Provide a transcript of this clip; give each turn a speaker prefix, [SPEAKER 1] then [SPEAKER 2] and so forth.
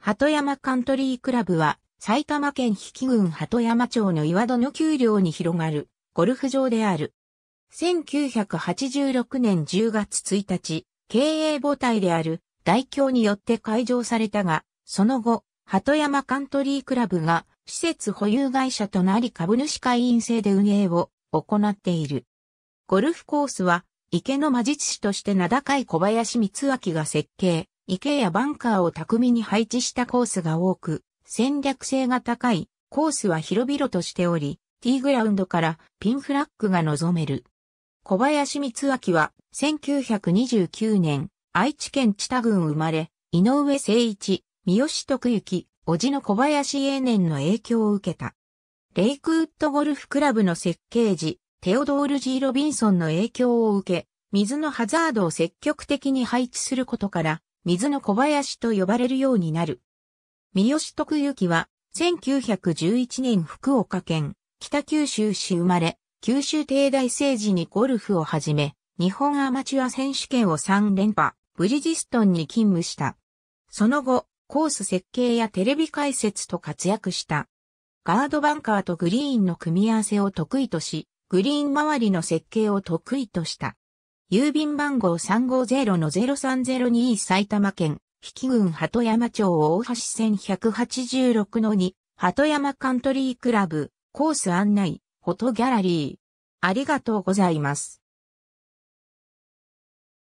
[SPEAKER 1] 鳩山カントリークラブは、埼玉県比企郡鳩山町の岩戸の丘陵に広がる、ゴルフ場である。1986年10月1日、経営母体である、大京によって開場されたが、その後、鳩山カントリークラブが、施設保有会社となり株主会員制で運営を行っている。ゴルフコースは、池の魔術師として名高い小林光明が設計、池やバンカーを巧みに配置したコースが多く、戦略性が高いコースは広々としており、ティーグラウンドからピンフラッグが望める。小林光明は1929年愛知県知多郡生まれ、井上誠一、三好徳幸、叔父の小林永年の影響を受けた。レイクウッドゴルフクラブの設計時、テオドール・ジー・ロビンソンの影響を受け、水のハザードを積極的に配置することから、水の小林と呼ばれるようになる。三好徳之は、1911年福岡県、北九州市生まれ、九州帝大政治にゴルフを始め、日本アマチュア選手権を3連覇、ブリジストンに勤務した。その後、コース設計やテレビ解説と活躍した。ガードバンカーとグリーンの組み合わせを得意とし、グリーン周りの設計を得意とした。郵便番号350-0302埼玉県、比企郡鳩山町大橋線186の2、鳩山カントリークラブ、コース案内、フォトギャラリー。ありがとうございます。